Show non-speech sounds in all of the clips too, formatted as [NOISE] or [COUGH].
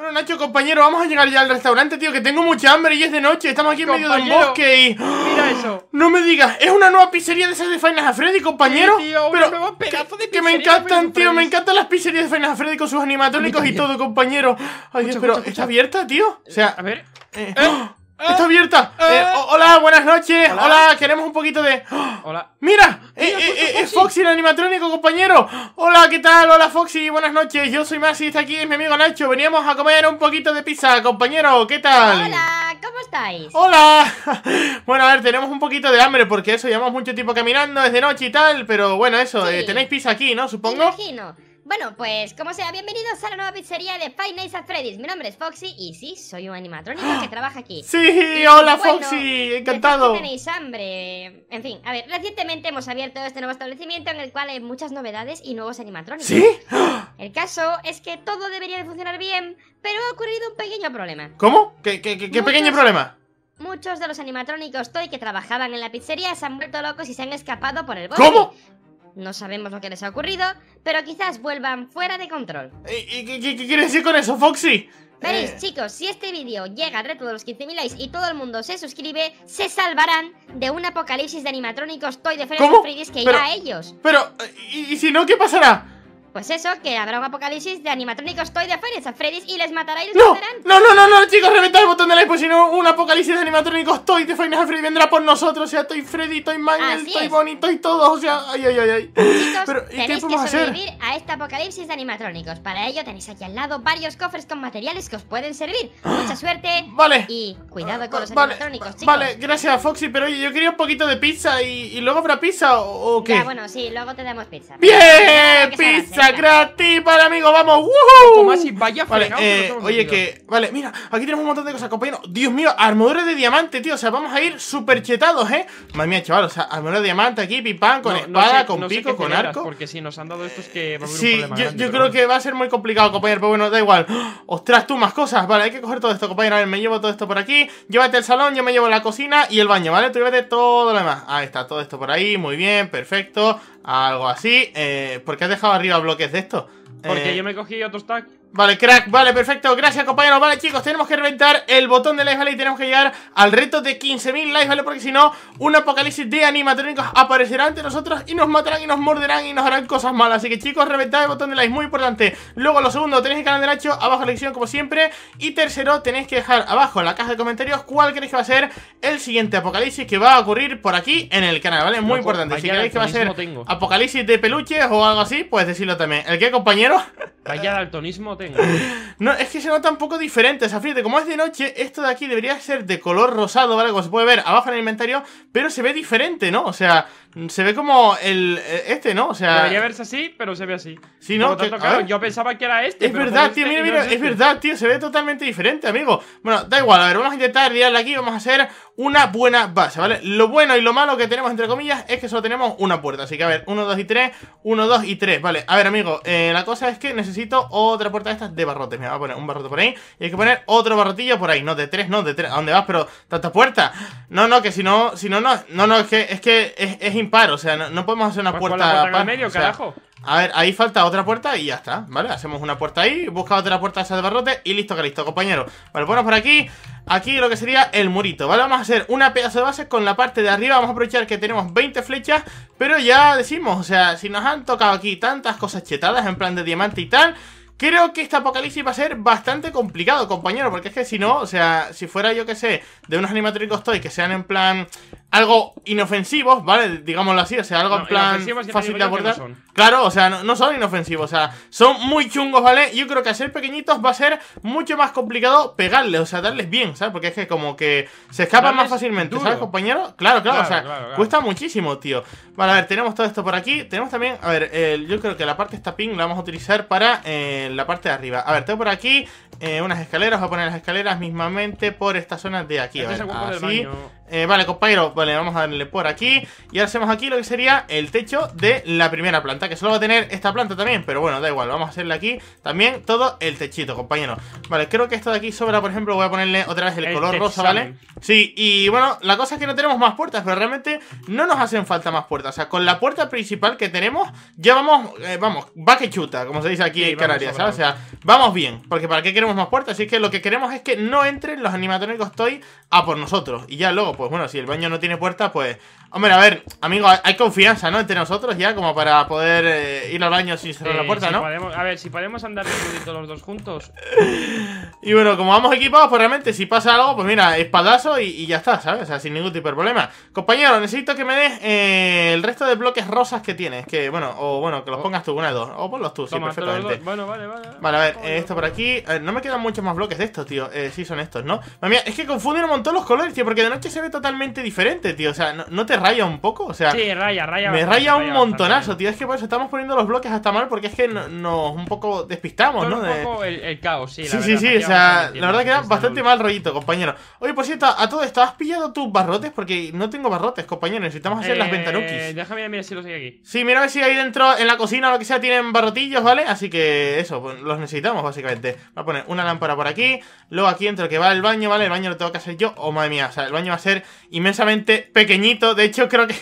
Bueno, Nacho, compañero, vamos a llegar ya al restaurante, tío, que tengo mucha hambre y es de noche. Estamos aquí en medio de un bosque y. ¡Ah! Mira eso. No me digas, es una nueva pizzería de esas de Final Freddy, compañero. Pero pedazo de Que me encantan, tío, me encantan las pizzerías de Final Freddy con sus animatrónicos y todo, compañero. Ay, Dios, pero está abierta, tío. O sea. A ver. Eh, eh, ¡Ah! ¡Está abierta! Ah. Eh, hola, buenas noches. Hola. queremos un poquito de. ¡Ah! Hola. ¡Mira! es eh, eh, Foxy, el animatrónico, compañero. Hola, ¿qué tal? Hola, Foxy. Buenas noches. Yo soy Maxi. Está aquí es mi amigo Nacho. Veníamos a comer un poquito de pizza, compañero. ¿Qué tal? Hola, ¿cómo estáis? Hola. [LAUGHS] bueno, a ver, tenemos un poquito de hambre porque eso llevamos mucho tiempo caminando, es de noche y tal. Pero bueno, eso. tenéis pizza aquí, ¿no? Supongo. Imagino. Bueno, pues como sea, bienvenidos a la nueva pizzería de Five Nights at Freddy's. Mi nombre es Foxy y sí, soy un animatrónico que [GASPS] trabaja aquí. Sí, hola Foxy, encantado. Tenéis hambre. En fin, a ver, recientemente hemos abierto este nuevo establecimiento en el cual hay muchas novedades y nuevos animatrónicos. ¿Sí? [GASPS] El caso es que todo debería de funcionar bien, pero ha ocurrido un pequeño problema. ¿Cómo? ¿Qué, pequeño problema? Muchos de los animatrónicos Toy que trabajaban en la pizzería se han vuelto locos y se han escapado por el bosque. ¿Cómo? No sabemos lo que les ha ocurrido, pero quizás vuelvan fuera de control. ¿Y, qué, quieres decir con eso, Foxy? Veréis, eh. chicos, si este vídeo llega al reto de los 15.000 likes y todo el mundo se suscribe, se salvarán de un apocalipsis de animatrónicos Toy de Freddy's que irá a ellos. Pero, eh, ¿y si no, qué pasará? Pues eso, que habrá un apocalipsis de animatrónicos Toy de Fires a Freddy's y les matará y les matarán. No, no, no, no, chicos, reventad el botón de like, pues si no, un apocalipsis de animatrónicos Toy de Fires Freddy vendrá por nosotros. O sea, Toy Freddy, estoy Michael Toy bonito Bonnie, Toy todos. O sea, ay, ay, ay. ay. Chicos, Pero, ¿y tenéis qué que sobrevivir hacer? a este apocalipsis de animatrónicos. Para ello tenéis aquí al lado varios cofres con materiales que os pueden servir. Mucha suerte. [GASPS] Vale. Y cuidado con los animatrónicos, chicos. Vale, gracias, Foxy. Pero oye, yo quería un poquito de pizza y, luego habrá pizza o, qué. Ya, bueno, sí, luego te damos pizza. ¡Bien! ¡Pizza! crack, vale, amigos, vamos. vaya vale, eh, Oye, que. Vale, mira, aquí tenemos un montón de cosas, compañero. Dios mío, armadura de diamante, tío. O sea, vamos a ir súper chetados, ¿eh? Madre mía, chaval, o sea, armadura de diamante aquí, pipán, con espada, con pico, con arco. Porque si nos han dado estos que Sí, yo, creo que va a ser muy complicado, compañero, pero bueno, da igual. [GASPS] Ostras, tú más cosas. Vale, hay que coger todo esto, compañero. A ver, me llevo todo esto por aquí. Llévate el salón, yo me llevo la cocina y el baño, ¿vale? Tú llévate todo lo demás. Ahí está, todo esto por ahí, muy bien, perfecto algo así. Eh, ¿Por qué has dejado arriba bloques de esto? Porque eh, yo me cogí otros stack. Vale, crack, vale, perfecto, gracias compañeros Vale chicos, tenemos que reventar el botón de like, ¿vale? Y tenemos que llegar al reto de 15.000 likes, ¿vale? Porque si no, un apocalipsis de animatrónicos aparecerá ante nosotros Y nos matarán y nos morderán y nos harán cosas malas Así que chicos, reventad el botón de like, muy importante Luego lo segundo, tenéis el canal de Nacho, abajo en la descripción como siempre Y tercero, tenéis que dejar abajo en la caja de comentarios Cuál creéis que va a ser el siguiente apocalipsis que va a ocurrir por aquí en el canal, ¿vale? Muy importante, si creéis que va a ser apocalipsis de peluches o algo así, pues decirlo también ¿El qué compañero? Vaya daltonismo tengo. [LAUGHS] No, es que se nota un poco diferente, O sea, fíjate, como es de noche, esto de aquí debería ser de color rosado, ¿vale? Como se puede ver abajo en el inventario, pero se ve diferente, ¿no? O sea, se ve como el. Eh, este, ¿no? O sea. Debería verse así, pero se ve así. Sí, ¿no? yo pensaba que era este. Es verdad, tío, este mira, mira. es, este. verdad, tío. Se ve totalmente diferente, amigo. Bueno, da igual. A ver, vamos a intentar liarle aquí. Vamos a hacer una buena base, ¿vale? Lo bueno y lo malo que tenemos, entre comillas, es que solo tenemos una puerta. Así que, a ver, 1, 2 y 3. 1, 2 y 3. Vale, a ver, amigo. Eh, la cosa es que necesito otra puerta de estas de barrotes. Me voy a poner un barrote por ahí. Y hay que poner otro barrotillo por ahí. No, de 3, no, de 3. ¿A dónde vas? Pero, tanta puerta. No, no, que si no, si no, no. No, no, es que es, que es impar, o sea, no, podemos hacer una pues puerta. medio, A ver, ahí falta otra puerta y ya está, ¿vale? Hacemos una puerta ahí, busca otra puerta esa de barrote y listo que listo, compañero. Vale, bueno, por aquí, aquí lo que sería el murito, ¿vale? Vamos a hacer una pedazo de base con la parte de arriba, vamos a aprovechar que tenemos 20 flechas, pero ya decimos, o sea, si nos han tocado aquí tantas cosas chetadas en plan de diamante y tal... Creo que este apocalipsis va a ser bastante complicado, compañero, porque es que si no, o sea, si fuera yo que sé, de unos animatricos toy que sean en plan algo inofensivos, ¿vale? Digámoslo así, o sea, algo en plan fácil de abordar. Claro, o sea, no, son inofensivos, o sea, son muy chungos, ¿vale? Yo creo que hacer ser pequeñitos va a ser mucho más complicado pegarles, o sea, darles bien, ¿sabes? Porque es que como que se escapan más fácilmente, ¿sabes, compañero? Claro, claro, o sea, cuesta muchísimo, tío. Vale, a ver, tenemos todo esto por aquí. Tenemos también, a ver, yo creo que la parte esta ping la vamos a utilizar para eh, la parte de arriba. A ver, tengo por aquí eh, unas escaleras, voy a poner las escaleras mismamente por esta zona de aquí. A este ver, así. Eh, vale, compañero, vale, vamos a darle por aquí. Y ahora hacemos aquí lo que sería el techo de la primera planta que solo va a tener esta planta también Pero bueno, da igual, vamos a hacerle aquí también todo el techito, compañero Vale, creo que esto de aquí sobra, por ejemplo, voy a ponerle otra vez el, color rosa, ¿vale? Sí, y bueno, la cosa es que no tenemos más puertas Pero realmente no nos hacen falta más puertas O sea, con la puerta principal que tenemos Ya vamos, eh, vamos, va que chuta Como se dice aquí en Canarias, ¿sabes? O sea, vamos bien Porque ¿para qué queremos más puertas? Así que lo que queremos es que no entren los animatrónicos Toy a por nosotros Y ya luego, pues bueno, si el baño no tiene puerta, pues... Hombre, a ver, amigo, hay confianza, ¿no? Entre nosotros ya, como para poder eh, ir al baño sin cerrar la eh, puerta, ¿no? a ver, si podemos andar todos los dos juntos. [LAUGHS] y bueno, como vamos equipados, pues realmente si pasa algo, pues mira, espadazo y, ya está, ¿sabes? O sea, sin ningún tipo de problema. Compañero, necesito que me des eh, el resto de bloques rosas que tienes. Que bueno, o bueno, que los oh. pongas tú, una de dos. O ponlos tú, sí, perfectamente. Bueno, vale, vale. Vale, a ver, esto por aquí. no me quedan muchos más bloques de estos, tío. sí, son estos, ¿no? Mami, es que confunden un montón los colores, tío, porque de noche se ve totalmente diferente, tío. O sea, ¿no, te raya un poco? O sea, sí, raya, raya. Me raya, un montonazo, tío. Es que por estamos poniendo los bloques hasta mal porque es que nos un poco despistamos, ¿no? Un poco el, caos, sí. La sí, verdad, sí, sí, o sea, la verdad que da bastante mal rollito, compañero. Oye, por cierto, a todo esto, ¿has pillado tus barrotes? Porque no tengo barrotes, compañero, necesitamos hacer las eh, ventanukis. Déjame mirar si los hay aquí. Sí, mira a ver si ahí dentro, en la cocina o lo que sea, tienen barrotillos, ¿vale? Así que eso, pues, los necesitamos, básicamente. Voy a poner una lámpara por aquí, luego aquí entre que va el baño, ¿vale? El baño lo tengo que hacer yo, oh madre mía, o sea, el baño va a ser inmensamente pequeñito, de hecho creo que...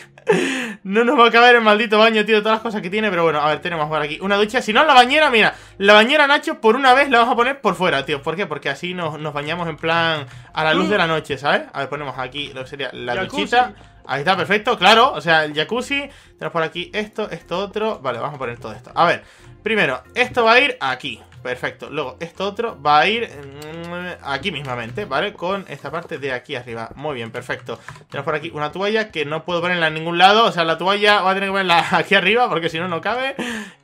No nos va a caber el maldito baño, tío, todas las cosas que tiene Pero bueno, a ver, tenemos por aquí una ducha Si no, la bañera, mira, la bañera, Nacho, por una vez la vamos a poner por fuera, tío ¿Por qué? Porque así nos, bañamos en plan a la luz de la noche, ¿sabes? A ver, ponemos aquí lo que sería la duchita Ahí está, perfecto, claro, o sea, el jacuzzi Tenemos por aquí esto, esto otro Vale, vamos a poner todo esto A ver, primero, esto va a ir aquí Perfecto, luego esto otro va a ir... Mm, aquí mismamente, ¿vale? Con esta parte de aquí arriba. Muy bien, perfecto. Tenemos por aquí una toalla que no puedo ponerla en ningún lado. O sea, la toalla va a tener que ponerla [LAUGHS] aquí arriba porque si no, no cabe.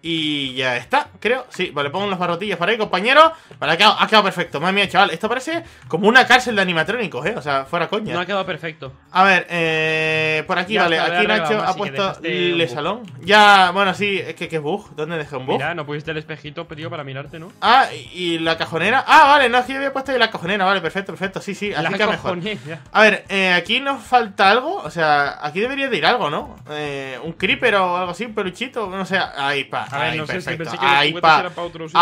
Y ya está, creo. Sí, vale, pongo unos barrotillas para ahí, compañero. Vale, ha quedado, perfecto. Madre mía, chaval, esto parece como una cárcel de animatrónicos, ¿eh? O sea, fuera coña. No ha quedado perfecto. A ver, eh, por aquí, vale. Aquí Nacho ha puesto el salón. Ya, bueno, sí, es que, qué es bug. ¿Dónde dejé un bug? Mira, no pusiste el espejito, tío, para mirarte, ¿no? Ah, y la cajonera. Ah, vale, no, aquí había puesto la cojonera, vale, perfecto, perfecto. Sí, sí, así que mejor. A ver, eh, aquí nos falta algo. O sea, aquí debería de ir algo, ¿no? Eh, un creeper o algo así, un peluchito. No sé. Ahí pa. ahí, perfecto. pa.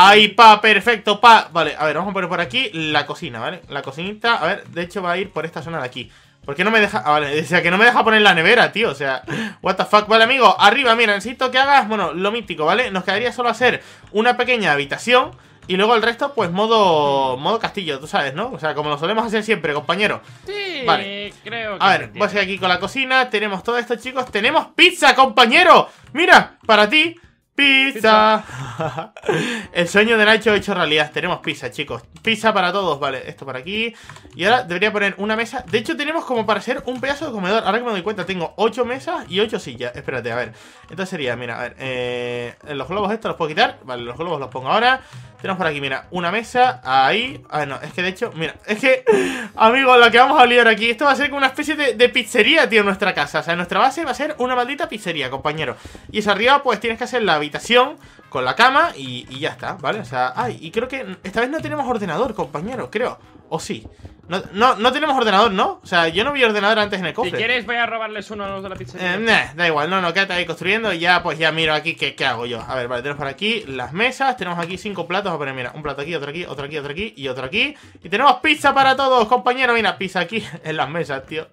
ahí pa, perfecto, pa. Vale, a ver, vamos a poner por aquí la cocina, ¿vale? La cocinita, a ver, de hecho va a ir por esta zona de aquí. ¿Por qué no me deja.? Ah, vale, [LAUGHS] o sea, que no me deja poner la nevera, tío. O sea, what the fuck. Vale, amigo, arriba, mira, necesito que hagas, bueno, lo mítico, ¿vale? Nos quedaría solo hacer una pequeña habitación. Y luego el resto, pues modo modo castillo, tú sabes, ¿no? O sea, como lo solemos hacer siempre, compañero. Sí, vale. creo que. A ver, voy a seguir aquí con la cocina. Tenemos todo esto, chicos. ¡Tenemos pizza, compañero! ¡Mira! Para ti. ¡Pizza! [LAUGHS] el sueño de Nacho hecho realidad. Tenemos pizza, chicos. Pizza para todos, vale. Esto para aquí. Y ahora debería poner una mesa. De hecho, tenemos como para hacer un pedazo de comedor. Ahora que me doy cuenta, tengo 8 mesas y 8 sillas. Espérate, a ver. Entonces sería, mira, a ver. Eh, los globos estos los puedo quitar. Vale, los globos los pongo ahora. Tenemos por aquí, mira, una mesa, ahí. Ah, no, es que de hecho, mira, es que, [LAUGHS] amigos, lo que vamos a liar aquí, esto va a ser como una especie de, pizzería, tío, en nuestra casa. O sea, nuestra base va a ser una maldita pizzería, compañero. Y es arriba, pues tienes que hacer la habitación con la cama y, ya está, ¿vale? O sea, ay, y creo que esta vez no tenemos ordenador, compañero, creo. O sí. No, no, tenemos ordenador, ¿no? O sea, yo no vi ordenador antes en el cofre. Si quieres, voy a robarles uno a los de la pizza. Eh, da igual, no, no, quédate ahí construyendo y ya, pues ya miro aquí qué, hago yo. A ver, vale, tenemos por aquí las mesas, tenemos aquí cinco platos. Voy a poner, mira, un plato aquí, otro aquí, otro aquí, otro aquí y otro aquí. Y tenemos pizza para todos, compañero. Mira, pizza aquí [LAUGHS] en las mesas, tío.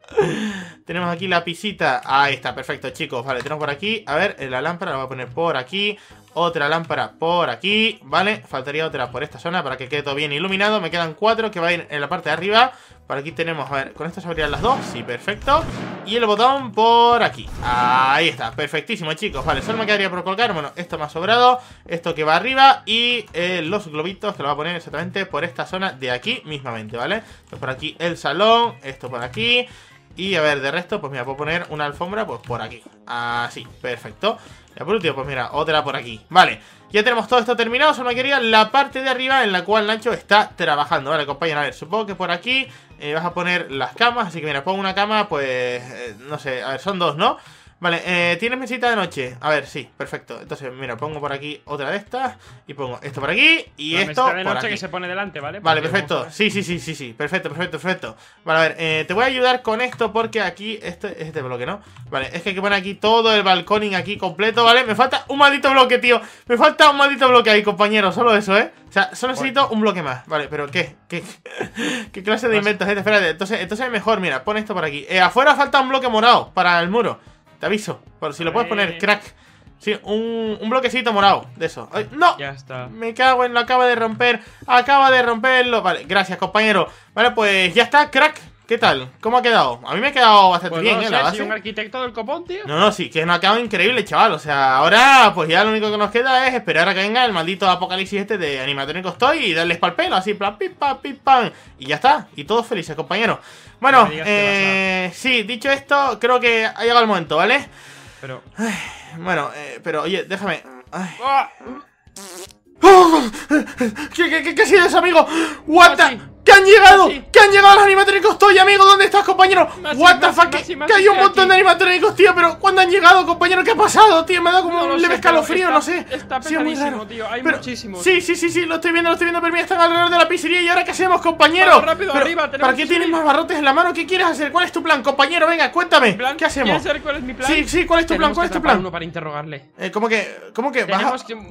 tenemos aquí la pisita. Ahí está, perfecto, chicos. Vale, tenemos por aquí, a ver, eh, la lámpara la voy a poner por aquí. Otra lámpara por aquí, ¿vale? Faltaría otra por esta zona para que quede todo bien iluminado. Me quedan cuatro que va a ir en la parte de arriba. Por aquí tenemos, a ver, ¿con esto se abrirán las dos? Sí, perfecto. Y el botón por aquí. Ahí está, perfectísimo, chicos. Vale, solo me quedaría por colocar, bueno, esto me ha sobrado. Esto que va arriba y eh, los globitos que lo va a poner exactamente por esta zona de aquí mismamente, ¿vale? por aquí el salón, esto por aquí... Y a ver, de resto, pues mira, puedo poner una alfombra pues por aquí. Así, perfecto. Ya por último, pues mira, otra por aquí. Vale, ya tenemos todo esto terminado. Solo me quería la parte de arriba en la cual Nacho está trabajando. Vale, compañero, a ver, supongo que por aquí eh, vas a poner las camas. Así que mira, pongo una cama, pues, eh, no sé, a ver, son dos, ¿no? Vale, eh, ¿tienes mesita de noche? A ver, sí, perfecto. Entonces, mira, pongo por aquí otra de estas y pongo esto por aquí y esto que se pone delante, ¿vale? Vale, perfecto. Sí, sí, sí, sí, sí. Perfecto, perfecto, perfecto. Vale, a ver, eh, te voy a ayudar con esto porque aquí, este es este bloque, ¿no? Vale, es que hay que poner aquí todo el balcón Y aquí completo, ¿vale? Me falta un maldito bloque, tío. Me falta un maldito bloque ahí, compañero. Solo eso, ¿eh? O sea, solo necesito un bloque más. Vale, pero ¿qué? ¿Qué, [LAUGHS] qué clase de inventos? este? espérate. Entonces, es mejor, mira, pon esto por aquí. Eh, afuera falta un bloque morado para el muro te aviso. Por si lo puedes poner, eh. crack. Sí, un, bloquecito morado de eso. Ay, ¡No! Ya está. Me cago en lo acaba de romper. Acaba de romperlo. Vale, gracias, compañero. Vale, pues ya está, crack. ¿Qué tal? ¿Cómo ha quedado? A mí me ha quedado bastante pues bien, ¿eh? la base. un arquitecto del copón, tío. No, no, sí, que nos ha quedado increíble, chaval. O sea, ahora, pues ya lo único que nos queda es esperar a que venga el maldito apocalipsis este de animatrónicos Toy y darles pal pelo, así, plan, pipa, pam, pim Y ya está. Y todos felices, compañeros. Bueno, eh, sí, dicho esto, creo que ha llegado el momento, ¿vale? Pero. bueno, eh, pero oye, déjame. Ah. ¡Oh! ¿Qué, qué, qué, qué ha sido eso, amigo? What the... ¡Que han llegado! ¡Que han llegado los animatrónicos! ¡Estoy, amigo! ¿Dónde estás, compañero? ¡What the fuck! que hay un montón de animatrónicos, tío, pero ¿cuándo han llegado, compañero? ¿Qué ha pasado, tío? Me ha dado como un leve escalofrío, no sé. Está sí, tío. Hay muchísimos. Sí, sí, sí, sí, lo estoy viendo, lo estoy viendo, pero mira, están alrededor de la pizzería. ¿Y ahora qué hacemos, compañero? rápido, arriba, ¿Para qué tienes más barrotes en la mano? ¿Qué quieres hacer? ¿Cuál es tu plan, compañero? Venga, cuéntame. ¿Qué hacemos? Saber cuál es mi plan? Sí, sí, ¿cuál es tu plan? ¿Cuál es tu plan? uno para interrogarle. Eh, ¿Cómo que? ¿Cómo que?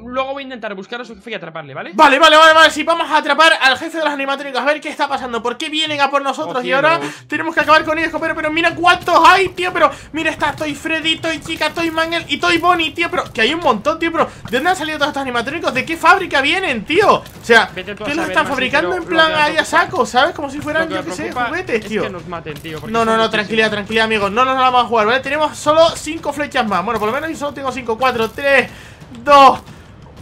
Luego voy a intentar buscar a su jefe y atraparle, ¿vale? Vale, vale, vale, vale. Sí, vamos a atrapar al jefe de las animatrónicos qué está pasando ¿Por qué vienen a por nosotros? y ahora tenemos que acabar con ellos, pero, pero mira cuántos hay, tío Pero mira, está estoy Freddy, Toy Chica, estoy Mangel y estoy Bonnie, tío Pero que hay un montón, tío Pero ¿de dónde han salido todos estos animatrónicos? ¿De qué fábrica vienen, tío? O sea, ¿qué los están fabricando en plan ahí a saco? ¿Sabes? Como si fueran, yo qué sé, juguetes, tío No, no, no, tranquilidad, tranquilidad, amigos No nos vamos a jugar, ¿vale? Tenemos solo cinco flechas más Bueno, por lo menos yo solo tengo 5, 4, 3, 2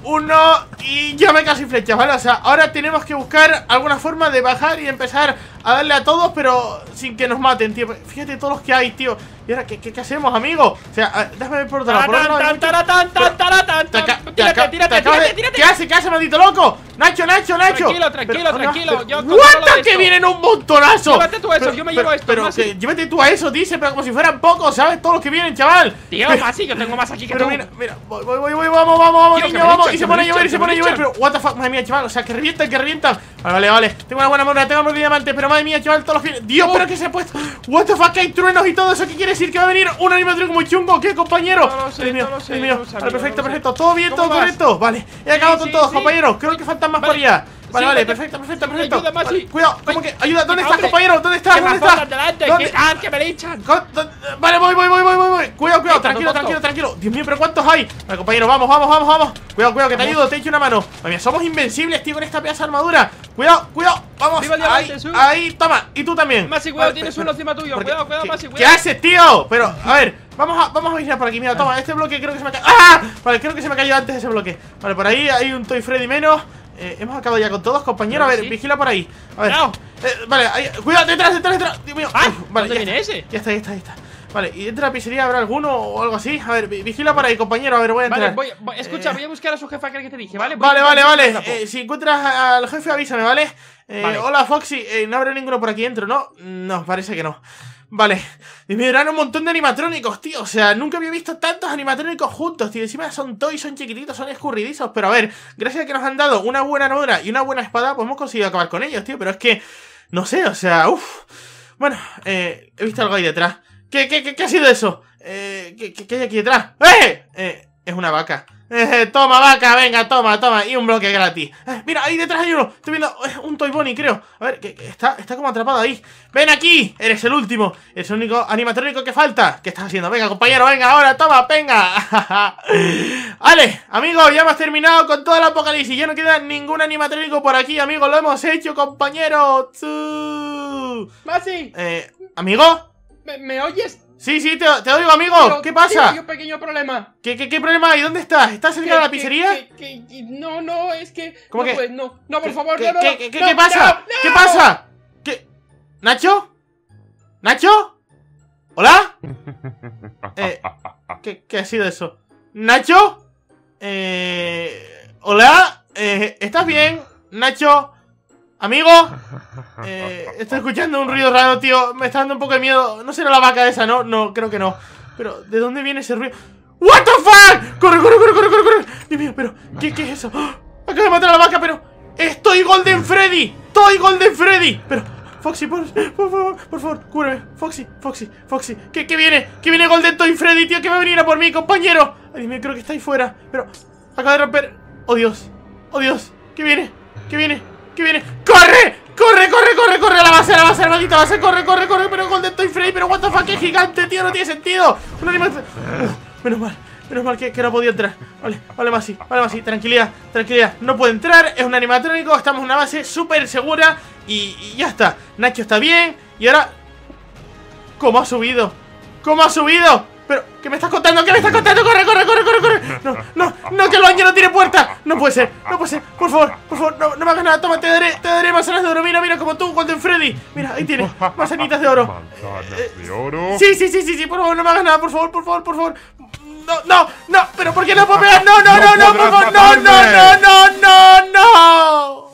uno y ya me casi flechas, ¿vale? O sea, ahora tenemos que buscar alguna forma de bajar y empezar a darle a todos, pero sin que nos maten, tío. Fíjate todos los que hay, tío. ¿Y ahora qué, qué, hacemos, amigo? O sea, ah, déjame ver por otro lado. Tírate, tírate, tírate, tírate. ¿Qué hace? ¿Qué hace, maldito loco? Nacho, Nacho, Nacho. Tranquilo, tranquilo, tranquilo. Yo que vienen un montonazo! Llévate tú a eso, yo me llevo esto. Pero llévate tú a eso, dice, pero como si fueran pocos, ¿sabes? Todos los que vienen, chaval. Tío, sí, yo tengo más aquí que tú. mira, mira, voy, voy, voy, vamos, vamos, vamos, vamos. Y se pone a llover, y se pone a llover. Pero, what the fuck, madre mía, chaval. O sea, que revientan, que revientan. Vale, vale, vale. Tengo una buena moneda, tengo diamantes, diamante, pero madre mía, chaval, todos los Dios, pero que se ha puesto. What the fuck, hay truenos y todo eso. que quieres? decir que va a venir un animatrónico muy chungo, ¿qué, compañero? No lo sé, perfecto, perfecto. ¿Todo bien? ¿Todo correcto? Vale, he acabado con todos, compañeros. Creo que faltan más por allá. Vale, vale, perfecto, perfecto, perfecto. Ayuda, cuidado, ¿cómo que? Ayuda, ¿dónde estás, compañero? ¿Dónde estás? ¿Dónde estás? Delante, Que, que me echan! Vale, voy, voy, voy, voy, voy, Cuidado, cuidado, tranquilo, tranquilo, tranquilo. Dios mío, pero ¿cuántos hay? Vale, compañero, vamos, vamos, vamos, vamos. Cuidado, cuidado, que te ayudo, te echo una mano. somos invencibles, tío, con esta pieza armadura. Cuidado, cuidado, vamos. Ahí, ahí, toma. Y tú también. Masi, cuidado, tienes uno encima tuyo. Cuidado, cuidado, Masi, cuidado. ¿Qué haces, tío? Pero, a ver. Vamos a, vamos a vigilar por aquí, mira, toma, este bloque creo que se me ha caído ¡Ah! Vale, creo que se me ha caído antes ese bloque Vale, por ahí hay un Toy Freddy menos eh, hemos acabado ya con todos, compañero. A ver, vigila por ahí. A ver. Eh, vale, ahí, cuidado, detrás, detrás, detrás. Dios mío. Ah, vale, ¿Dónde viene ese? Ya está, ya está, ya está. Vale, ¿y dentro de la pizzería habrá alguno o algo así? A ver, vigila por ahí, compañero. A ver, voy a entrar. Vale, voy, escucha, voy a eh, buscar a su jefa que te dije, ¿vale? vale, vale, vale. si encuentras al jefe, avísame, ¿vale? vale. Hola, Foxy. no habrá ninguno por aquí dentro, ¿no? No, parece que no. Vale. Y me eran un montón de animatrónicos, tío. O sea, nunca había visto tantos animatrónicos juntos, tío. Encima son toys, son chiquititos, son escurridizos. Pero a ver, gracias a que nos han dado una buena armadura y una buena espada, pues hemos conseguido acabar con ellos, tío. Pero es que, no sé, o sea, uff. Bueno, eh, he visto algo ahí detrás. ¿Qué, qué, qué, qué ha sido eso? Eh, ¿qué, qué hay aquí detrás? ¡Eh! Eh, es una vaca. Eh, toma, vaca, venga, toma, toma. Y un bloque gratis. Eh, mira, ahí detrás hay uno. Estoy viendo un Toy Bonnie, creo. A ver, que, está, como atrapado ahí. ¡Ven aquí! Eres el último. Eres el único animatrónico que falta. ¿Qué estás haciendo? Venga, compañero, venga, ahora, toma, venga. vale, [LAUGHS] amigo ya hemos terminado con toda la apocalipsis. Ya no queda ningún animatrónico por aquí, amigo Lo hemos hecho, compañero. ¡Masi! Eh, ¿amigo? ¿Me oyes? Sí, sí, te, te oigo, amigo. ¿Qué pasa? Tengo un pequeño problema. ¿Qué, problema ¿Y ¿Dónde estás? ¿Estás cerca de la pizzería? no, no, es que. ¿Cómo que? Pues, no, no, por favor, no, no, ¿qué, qué, pasa? ¿Qué pasa? ¿Qué? ¿Nacho? ¿Nacho? ¿Hola? [LAUGHS] Eh, ¿qué, ha sido eso? ¿Nacho? Eh, ¿Hola? Eh, ¿Estás bien, Nacho? Amigo, eh, estoy escuchando un ruido raro, tío. Me está dando un poco de miedo. No será la vaca esa, ¿no? No, creo que no. Pero, ¿de dónde viene ese ruido? ¡What the fuck! ¡Corre, corre, corre, corre, corre! corre! Dime, pero, ¿qué, es eso? ¡Oh! ¡Ah! Acabo de matar a la vaca, pero. ¡Estoy Golden Freddy! ¡Estoy Golden Freddy! Pero, Foxy, por, favor, por favor, cúbreme. Foxy, Foxy, Foxy. ¿Qué, viene? ¿Qué viene Golden Toy Freddy, tío? ¿Qué va a venir a por mí, compañero? Ay, creo que está ahí fuera. Pero, acaba de romper. ¡Oh, Dios! ¡Oh, Dios! ¿Qué viene? ¿Qué viene? que viene ¡Corre! ¡Corre, corre, corre, corre! La base, la base, maldita, la base, corre, corre, corre Pero Golden Toy Frame, pero what fuck, es gigante, tío No tiene sentido, un animal... menos mal Menos mal que, que, no podía entrar Vale, vale más sí, vale más sí, tranquilidad, tranquilidad No puede entrar, es un animatrónico, estamos en una base súper segura y, y, ya está Nacho está bien, y ahora... ¿Cómo ha subido? ¿Cómo ha subido? Pero, ¿qué me estás contando? ¿Qué me estás contando? ¡Corre, corre, corre, corre, corre! No, no, no, que el baño no tiene puerta. No puede ser, no puede ser. Por favor, por favor, no, no me hagas nada. Toma, te daré, te daré manzanas de oro. Mira, mira, como tú, cuando en Freddy. Mira, ahí tienes, manzanitas de oro. ¿Manzanas de oro? Sí, sí, sí, sí, sí, por favor, no me hagas nada. Por favor, por favor, por favor. No, no, no, pero ¿por qué no puedo pegar? No, no, no, no, por favor, no, no, no, no, no, no.